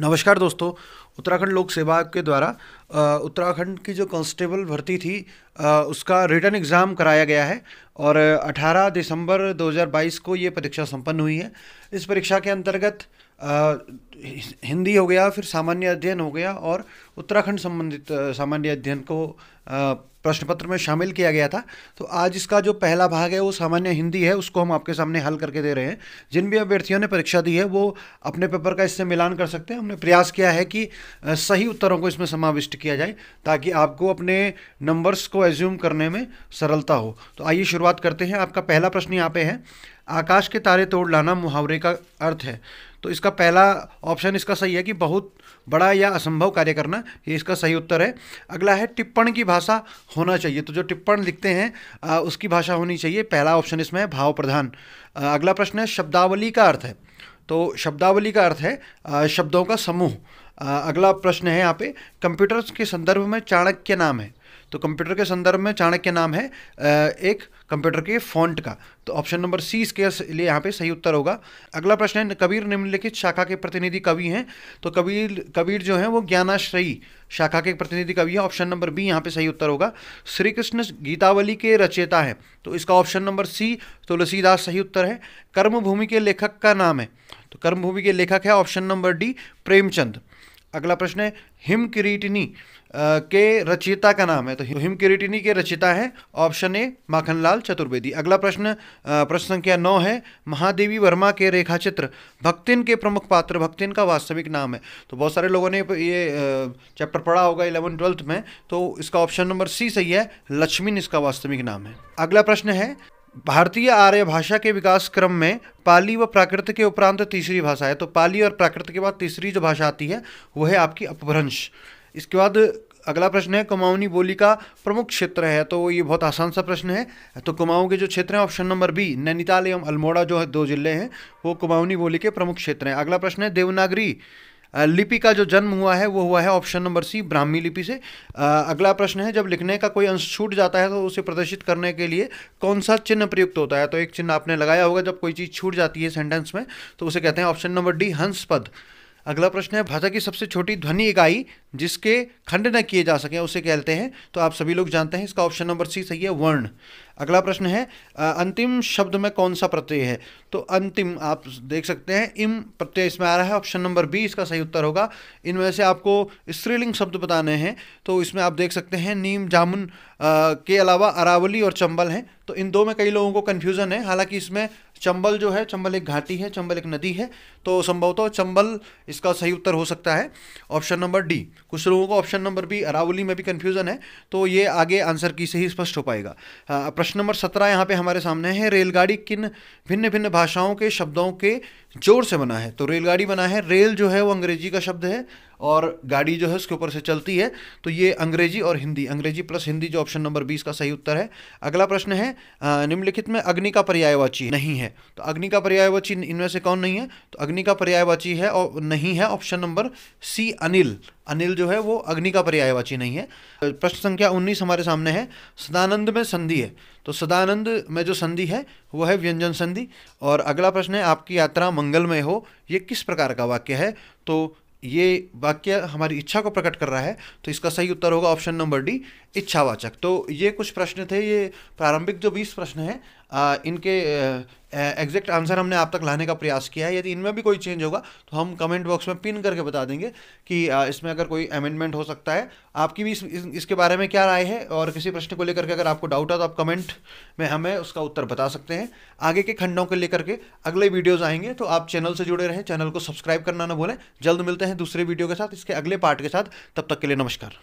नमस्कार दोस्तों उत्तराखंड लोक सेवा आयोग के द्वारा उत्तराखंड की जो कांस्टेबल भर्ती थी उसका रिटर्न एग्ज़ाम कराया गया है और 18 दिसंबर 2022 को ये परीक्षा संपन्न हुई है इस परीक्षा के अंतर्गत हिंदी हो गया फिर सामान्य अध्ययन हो गया और उत्तराखंड संबंधित सामान्य अध्ययन को प्रश्न पत्र में शामिल किया गया था तो आज इसका जो पहला भाग है वो सामान्य हिंदी है उसको हम आपके सामने हल करके दे रहे हैं जिन भी अभ्यर्थियों ने परीक्षा दी है वो अपने पेपर का इससे मिलान कर सकते हैं हमने प्रयास किया है कि सही उत्तरों को इसमें समाविष्ट किया जाए ताकि आपको अपने नंबर्स को एज्यूम करने में सरलता हो तो आइए शुरुआत करते हैं आपका पहला प्रश्न यहाँ पे है आकाश के तारे तोड़ लाना मुहावरे का अर्थ है तो इसका पहला ऑप्शन इसका सही है कि बहुत बड़ा या असंभव कार्य करना ये इसका सही उत्तर है अगला है टिप्पण की भाषा होना चाहिए तो जो टिप्पण लिखते हैं उसकी भाषा होनी चाहिए पहला ऑप्शन इसमें है भाव प्रधान अगला प्रश्न है शब्दावली का अर्थ है तो शब्दावली का अर्थ है शब्दों का समूह अगला प्रश्न है यहाँ पे कंप्यूटर्स के संदर्भ में चाणक्य नाम है तो कंप्यूटर के संदर्भ में चाणक्य नाम है एक कंप्यूटर के फॉन्ट का तो ऑप्शन नंबर सी इसके लिए यहाँ पे सही उत्तर होगा अगला प्रश्न है कबीर निम्नलिखित शाखा के प्रतिनिधि कवि हैं तो कबीर कबीर जो है वो ज्ञानाश्रयी शाखा के प्रतिनिधि कवि है ऑप्शन नंबर बी यहाँ पे सही उत्तर होगा श्री कृष्ण गीतावली के रचयिता है तो इसका ऑप्शन नंबर सी तुलसीदास सही उत्तर है कर्मभूमि के लेखक का नाम है तो कर्मभूमि के लेखक है ऑप्शन नंबर डी प्रेमचंद अगला प्रश्न है हिम किरीटिनी के रचयिता का नाम है तो हिम किरीटिनी के रचयिता है ऑप्शन ए माखनलाल चतुर्वेदी अगला प्रश्न प्रश्न संख्या नौ है महादेवी वर्मा के रेखाचित्र भक्तिन के प्रमुख पात्र भक्तिन का वास्तविक नाम है तो बहुत सारे लोगों ने ये चैप्टर पढ़ा होगा इलेवन ट्वेल्थ में तो इसका ऑप्शन नंबर सी सही है लक्ष्मीन इसका वास्तविक नाम है अगला प्रश्न है भारतीय आर्य भाषा के विकास क्रम में पाली व प्राकृत के उपरांत तीसरी भाषा है तो पाली और प्राकृत के बाद तीसरी जो भाषा आती है वह है आपकी अपभ्रंश इसके बाद अगला प्रश्न है कुमाऊनी बोली का प्रमुख क्षेत्र है तो ये बहुत आसान सा प्रश्न है तो कुमाऊं के जो क्षेत्र हैं ऑप्शन नंबर बी नैनीताल एवं अल्मोड़ा जो है दो जिले हैं वो कुमाऊनी बोली के प्रमुख क्षेत्र हैं अगला प्रश्न है देवनागरी लिपि का जो जन्म हुआ है वो हुआ है ऑप्शन नंबर सी ब्राह्मी लिपि से अगला प्रश्न है जब लिखने का कोई अंश छूट जाता है तो उसे प्रदर्शित करने के लिए कौन सा चिन्ह प्रयुक्त होता है तो एक चिन्ह आपने लगाया होगा जब कोई चीज़ छूट जाती है सेंटेंस में तो उसे कहते हैं ऑप्शन नंबर डी हंस पद अगला प्रश्न है भाषा की सबसे छोटी ध्वनि इकाई जिसके खंड न किए जा सकें उसे कहते हैं तो आप सभी लोग जानते हैं इसका ऑप्शन नंबर सी सही है वर्ण अगला प्रश्न है अंतिम शब्द में कौन सा प्रत्यय है तो अंतिम आप देख सकते हैं इम प्रत्यय इसमें आ रहा है ऑप्शन नंबर बी इसका सही उत्तर होगा इनमें से आपको स्त्रीलिंग शब्द बताने हैं तो इसमें आप देख सकते हैं नीम जामुन के अलावा अरावली और चंबल हैं तो इन दो में कई लोगों को कन्फ्यूज़न है हालांकि इसमें चंबल जो है चंबल एक घाटी है चंबल एक नदी है तो संभवतः चंबल इसका सही उत्तर हो सकता है ऑप्शन नंबर डी कुछ लोगों को ऑप्शन नंबर बी अरावली में भी कन्फ्यूज़न है तो ये आगे आंसर की से ही स्पष्ट हो पाएगा प्रश्न नंबर सत्रह यहाँ पे हमारे सामने है रेलगाड़ी किन भिन्न भिन्न भाषाओं के शब्दों के जोर से बना है तो रेलगाड़ी बना है रेल जो है वो अंग्रेजी का शब्द है और गाड़ी जो है उसके ऊपर से चलती है तो ये अंग्रेजी और हिंदी अंग्रेजी प्लस हिंदी जो ऑप्शन नंबर बीस का सही उत्तर है अगला प्रश्न है निम्नलिखित में अग्नि का पर्यायवाची नहीं है तो अग्नि का पर्यायवाची इनमें से कौन नहीं है तो अग्नि का पर्यायवाची है और नहीं है option number C Anil Anil जो है वो अग्नि का पर्यायवाची नहीं है प्रश्न संख्या उन्नीस हमारे सामने है सदानंद में संधि है तो सदानंद में जो संधि है वो है व्यंजन संधि और अगला प्रश्न है आपकी यात्रा मंगलमय हो ये किस प्रकार का वाक्य है तो ये वाक्य हमारी इच्छा को प्रकट कर रहा है तो इसका सही उत्तर होगा ऑप्शन नंबर डी इच्छावाचक तो ये कुछ प्रश्न थे ये प्रारंभिक जो बीस प्रश्न हैं आ, इनके एग्जैक्ट आंसर हमने आप तक लाने का प्रयास किया है यदि इनमें भी कोई चेंज होगा तो हम कमेंट बॉक्स में पिन करके बता देंगे कि आ, इसमें अगर कोई अमेंडमेंट हो सकता है आपकी भी इस, इस, इसके बारे में क्या राय है और किसी प्रश्न को लेकर के अगर आपको डाउट है तो आप कमेंट में हमें उसका उत्तर बता सकते हैं आगे के खंडों को लेकर के अगले वीडियोज़ आएंगे तो आप चैनल से जुड़े रहें चैनल को सब्सक्राइब करना ना भूलें जल्द मिलते हैं दूसरे वीडियो के साथ इसके अगले पार्ट के साथ तब तक के लिए नमस्कार